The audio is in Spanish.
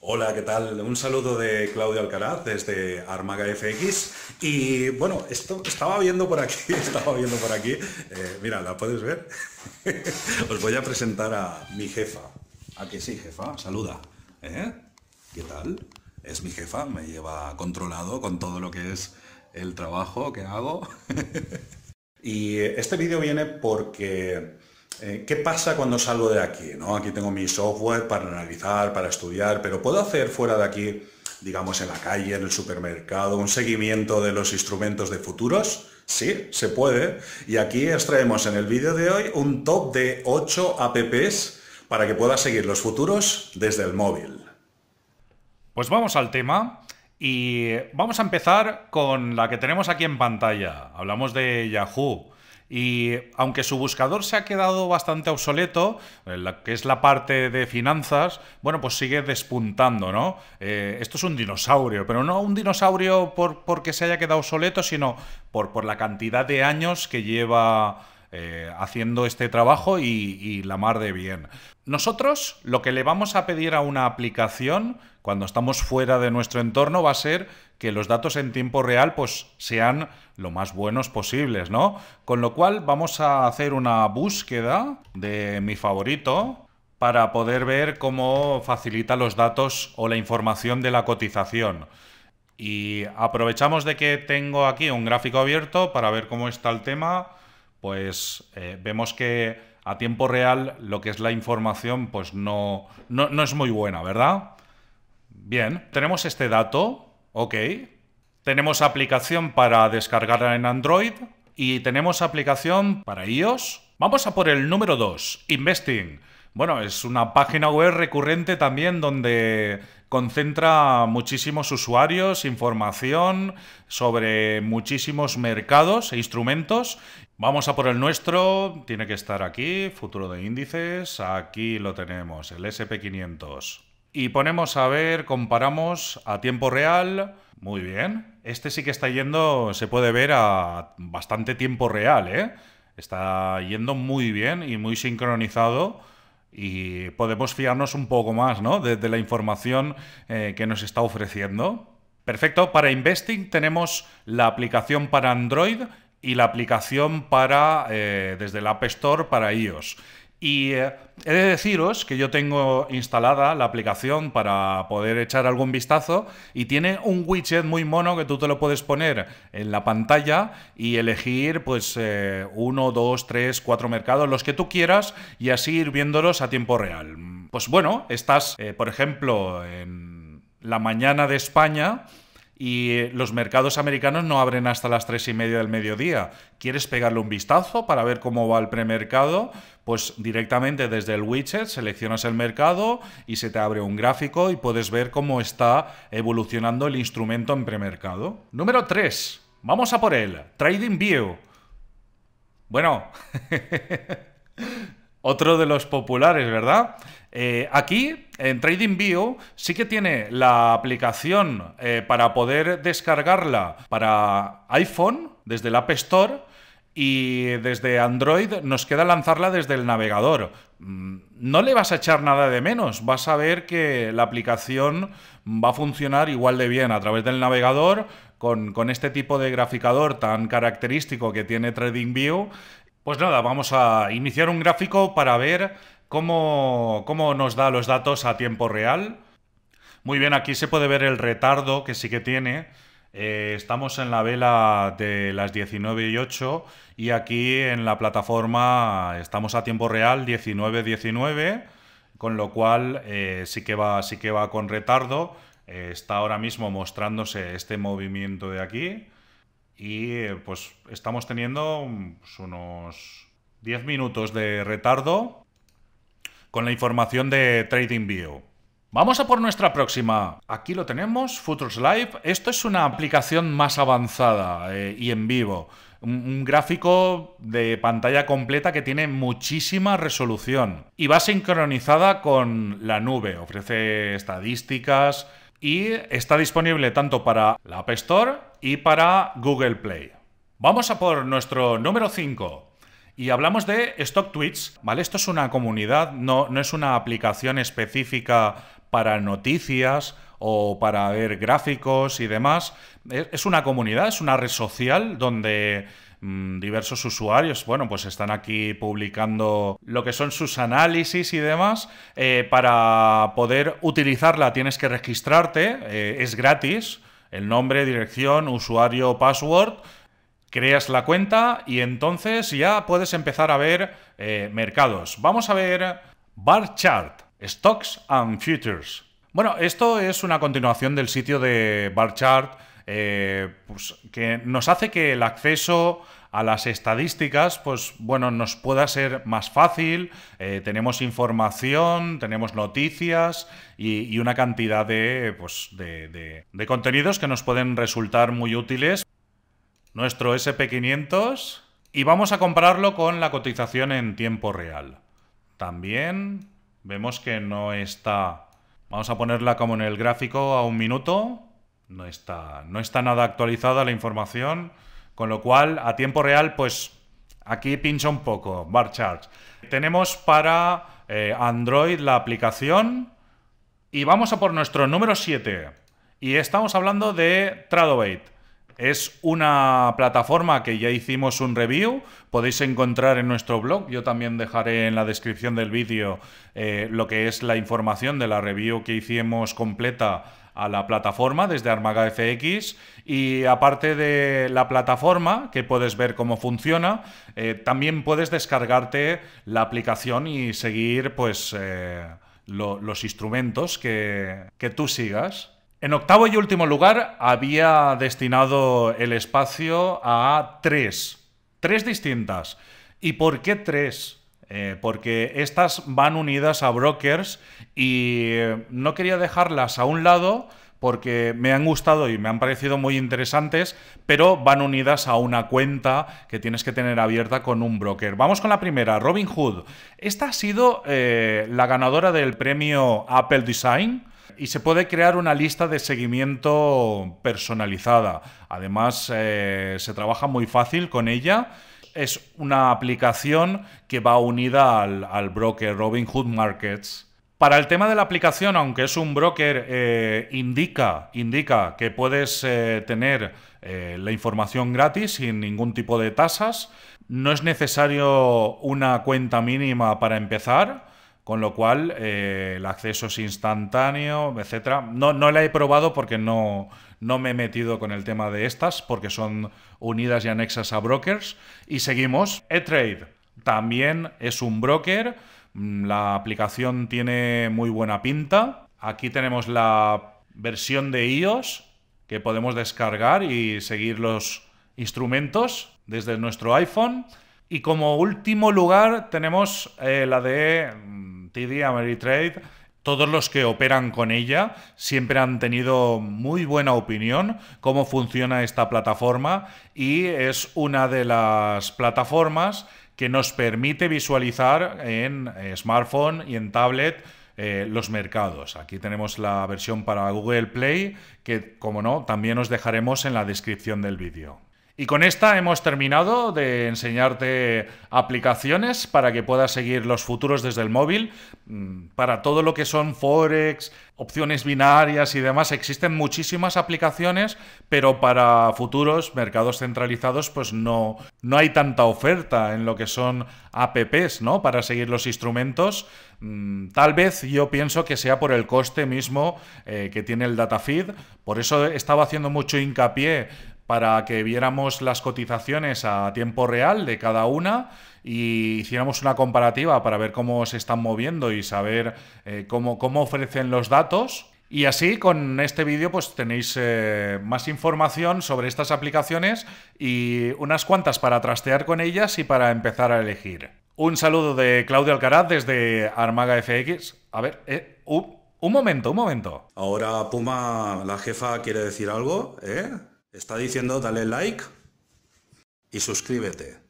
Hola, ¿qué tal? Un saludo de Claudio Alcaraz desde Armaga FX. Y bueno, esto estaba viendo por aquí, estaba viendo por aquí. Eh, mira, ¿la podéis ver? Os voy a presentar a mi jefa. ¿A que sí, jefa? Saluda. ¿Eh? ¿Qué tal? Es mi jefa, me lleva controlado con todo lo que es el trabajo que hago. y este vídeo viene porque eh, ¿qué pasa cuando salgo de aquí? ¿no? Aquí tengo mi software para analizar, para estudiar, pero puedo hacer fuera de aquí, digamos en la calle, en el supermercado, un seguimiento de los instrumentos de futuros. Sí, se puede. Y aquí extraemos en el vídeo de hoy un top de 8 apps para que puedas seguir los futuros desde el móvil. Pues vamos al tema. Y vamos a empezar con la que tenemos aquí en pantalla. Hablamos de Yahoo. Y aunque su buscador se ha quedado bastante obsoleto, eh, que es la parte de finanzas, bueno, pues sigue despuntando, ¿no? Eh, esto es un dinosaurio, pero no un dinosaurio por, porque se haya quedado obsoleto, sino por, por la cantidad de años que lleva eh, haciendo este trabajo y, la mar de bien. Nosotros lo que le vamos a pedir a una aplicación cuando estamos fuera de nuestro entorno va a ser que los datos en tiempo real pues sean lo más buenos posibles, ¿no? Con lo cual vamos a hacer una búsqueda de mi favorito para poder ver cómo facilita los datos o la información de la cotización. Y aprovechamos de que tengo aquí un gráfico abierto para ver cómo está el tema pues eh, vemos que a tiempo real lo que es la información pues no, no, no es muy buena, ¿verdad? Bien, tenemos este dato, ok. Tenemos aplicación para descargarla en Android y tenemos aplicación para iOS. Vamos a por el número 2, Investing. Bueno, es una página web recurrente también donde concentra muchísimos usuarios, información sobre muchísimos mercados e instrumentos. Vamos a por el nuestro, tiene que estar aquí, futuro de índices, aquí lo tenemos, el SP500. Y ponemos a ver, comparamos a tiempo real, muy bien, este sí que está yendo, se puede ver a bastante tiempo real, ¿eh? está yendo muy bien y muy sincronizado y podemos fiarnos un poco más ¿no? de, la información eh, que nos está ofreciendo. Perfecto, para Investing tenemos la aplicación para Android y la aplicación para eh, desde la App Store para iOS. Y eh, he de deciros que yo tengo instalada la aplicación para poder echar algún vistazo y tiene un widget muy mono que tú te lo puedes poner en la pantalla y elegir pues eh, uno, dos, tres, cuatro mercados, los que tú quieras y así ir viéndolos a tiempo real. Pues bueno, estás, eh, por ejemplo, en la mañana de España y los mercados americanos no abren hasta las 3 y media del mediodía. ¿Quieres pegarle un vistazo para ver cómo va el premercado? Pues directamente desde el widget seleccionas el mercado y se te abre un gráfico y puedes ver cómo está evolucionando el instrumento en premercado. Número 3. Vamos a por él. Trading View. Bueno. Otro de los populares, ¿verdad? Eh, aquí, en TradingView, sí que tiene la aplicación eh, para poder descargarla para iPhone desde el App Store y desde Android nos queda lanzarla desde el navegador. Mm, no le vas a echar nada de menos, vas a ver que la aplicación va a funcionar igual de bien a través del navegador, con, con, este tipo de graficador tan característico que tiene TradingView, pues nada, vamos a iniciar un gráfico para ver cómo, nos da los datos a tiempo real. Muy bien, aquí se puede ver el retardo que sí que tiene. Eh, estamos en la vela de las 19 y 8 y aquí en la plataforma estamos a tiempo real 19.19, 19, con lo cual eh, sí, que va, sí que va con retardo. Eh, está ahora mismo mostrándose este movimiento de aquí. Y eh, pues estamos teniendo mm, pues, unos 10 minutos de retardo con la información de TradingView. Vamos a por nuestra próxima. Aquí lo tenemos, Futures Live. Esto es una aplicación más avanzada eh, y en vivo. Un, un, gráfico de pantalla completa que tiene muchísima resolución y va sincronizada con la nube. Ofrece estadísticas y está disponible tanto para la App Store y para Google Play. Vamos a por nuestro número 5. Y hablamos de Stock ¿vale? Esto es una comunidad, no, no es una aplicación específica para noticias o para ver gráficos y demás. Es una comunidad, es una red social donde mm, diversos usuarios, bueno, pues están aquí publicando lo que son sus análisis y demás. Eh, para poder utilizarla tienes que registrarte, eh, es gratis el nombre, dirección, usuario, password, creas la cuenta y entonces ya puedes empezar a ver eh, mercados. Vamos a ver Bar Chart, Stocks and Futures. Bueno, esto es una continuación del sitio de Bar Chart eh, pues, que nos hace que el acceso a las estadísticas, pues bueno, nos pueda ser más fácil, eh, tenemos información, tenemos noticias y, una cantidad pues, de, de, contenidos que nos pueden resultar muy útiles. Nuestro SP500 y vamos a compararlo con la cotización en tiempo real. También vemos que no está... Vamos a ponerla como en el gráfico a un minuto. No está, no está nada actualizada la información. Con lo cual, a tiempo real, pues aquí pincha un poco, bar charts. Tenemos para eh, Android la aplicación y vamos a por nuestro número 7. Y estamos hablando de Tradovate. Es una plataforma que ya hicimos un review, podéis encontrar en nuestro blog, yo también dejaré en la descripción del vídeo eh, lo que es la información de la review que hicimos completa a la plataforma desde Armaga FX y aparte de la plataforma que puedes ver cómo funciona, eh, también puedes descargarte la aplicación y seguir pues eh, los instrumentos que, que tú sigas. En octavo y último lugar había destinado el espacio a tres, tres distintas. ¿Y por qué tres? Eh, porque estas van unidas a brokers y no quería dejarlas a un lado porque me han gustado y me han parecido muy interesantes, pero van unidas a una cuenta que tienes que tener abierta con un broker. Vamos con la primera, Hood. Esta ha sido eh, la ganadora del premio Apple Design y se puede crear una lista de seguimiento personalizada. Además, eh, se trabaja muy fácil con ella es una aplicación que va unida al, broker Robinhood Markets. Para el tema de la aplicación, aunque es un broker, eh, indica, indica que puedes eh, tener eh, la información gratis sin ningún tipo de tasas. No es necesario una cuenta mínima para empezar. Con lo cual, eh, el acceso es instantáneo, etc. No, no la he probado porque no, no me he metido con el tema de estas, porque son unidas y anexas a brokers. Y seguimos. E-Trade también es un broker. Mm, la aplicación tiene muy buena pinta. Aquí tenemos la versión de iOS que podemos descargar y seguir los instrumentos desde nuestro iPhone. Y como último lugar tenemos eh, la de mm, TD, Ameritrade, todos los que operan con ella siempre han tenido muy buena opinión cómo funciona esta plataforma y es una de las plataformas que nos permite visualizar en eh, smartphone y en tablet eh, los mercados. Aquí tenemos la versión para Google Play que, como no, también os dejaremos en la descripción del vídeo. Y con esta hemos terminado de enseñarte aplicaciones para que puedas seguir los futuros desde el móvil. Mm, para todo lo que son forex, opciones binarias y demás, existen muchísimas aplicaciones, pero para futuros mercados centralizados pues no, no hay tanta oferta en lo que son apps, ¿no? Para seguir los instrumentos. Mm, tal vez yo pienso que sea por el coste mismo eh, que tiene el data feed. Por eso estaba haciendo mucho hincapié para que viéramos las cotizaciones a tiempo real de cada una y hiciéramos una comparativa para ver cómo se están moviendo y saber eh, cómo, cómo ofrecen los datos. Y así con este vídeo pues tenéis eh, más información sobre estas aplicaciones y unas cuantas para trastear con ellas y para empezar a elegir. Un saludo de Claudio Alcaraz desde Armaga FX. A ver, eh, un momento, un momento. Ahora Puma, la jefa quiere decir algo, ¿eh? está diciendo dale like y suscríbete.